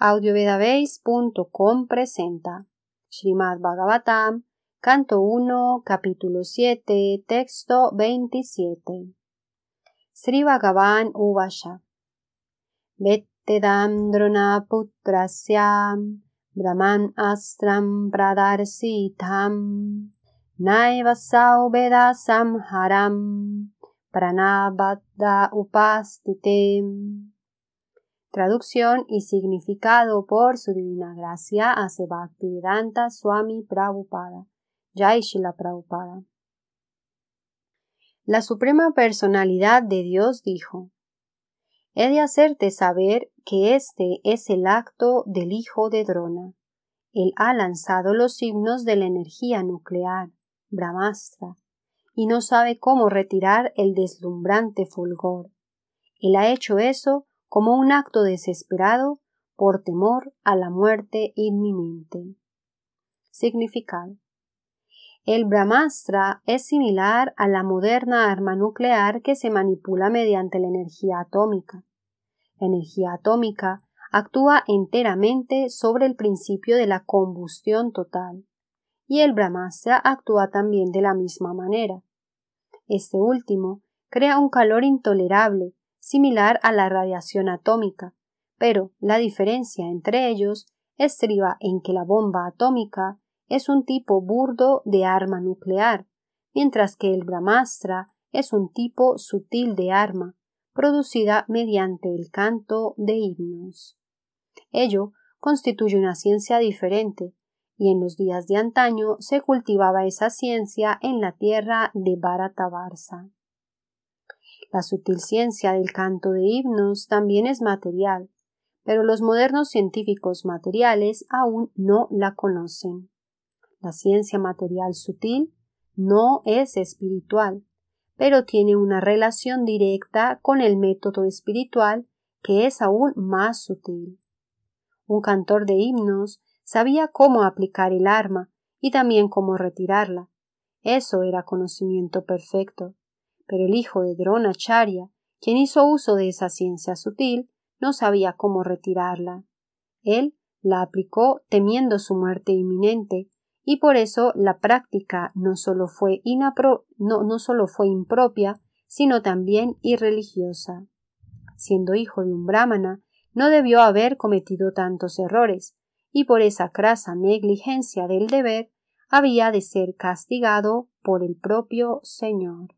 audiovedabase.com presenta Srimad Bhagavatam, canto 1, capítulo 7, texto 27. Sri Bhagavan Uvasha Vettedam Putrasya, Brahman Astram Pradarsitam Naiva vedasam Samharam Pranabhadda Upastitem Traducción y significado por su divina gracia hace Bhaktivedanta Swami Prabhupada, Jaisila Prabhupada. La Suprema Personalidad de Dios dijo, He de hacerte saber que este es el acto del hijo de Drona. Él ha lanzado los signos de la energía nuclear, Brahmastra, y no sabe cómo retirar el deslumbrante fulgor. Él ha hecho eso como un acto desesperado por temor a la muerte inminente. Significado. El Brahmastra es similar a la moderna arma nuclear que se manipula mediante la energía atómica. La energía atómica actúa enteramente sobre el principio de la combustión total, y el Brahmastra actúa también de la misma manera. Este último crea un calor intolerable similar a la radiación atómica, pero la diferencia entre ellos estriba en que la bomba atómica es un tipo burdo de arma nuclear, mientras que el brahmastra es un tipo sutil de arma, producida mediante el canto de himnos. Ello constituye una ciencia diferente, y en los días de antaño se cultivaba esa ciencia en la tierra de la sutil ciencia del canto de himnos también es material, pero los modernos científicos materiales aún no la conocen. La ciencia material sutil no es espiritual, pero tiene una relación directa con el método espiritual que es aún más sutil. Un cantor de himnos sabía cómo aplicar el arma y también cómo retirarla. Eso era conocimiento perfecto pero el hijo de Dronacharya, quien hizo uso de esa ciencia sutil, no sabía cómo retirarla. Él la aplicó temiendo su muerte inminente, y por eso la práctica no solo fue, inapro no, no solo fue impropia, sino también irreligiosa. Siendo hijo de un brahmana, no debió haber cometido tantos errores, y por esa crasa negligencia del deber había de ser castigado por el propio Señor.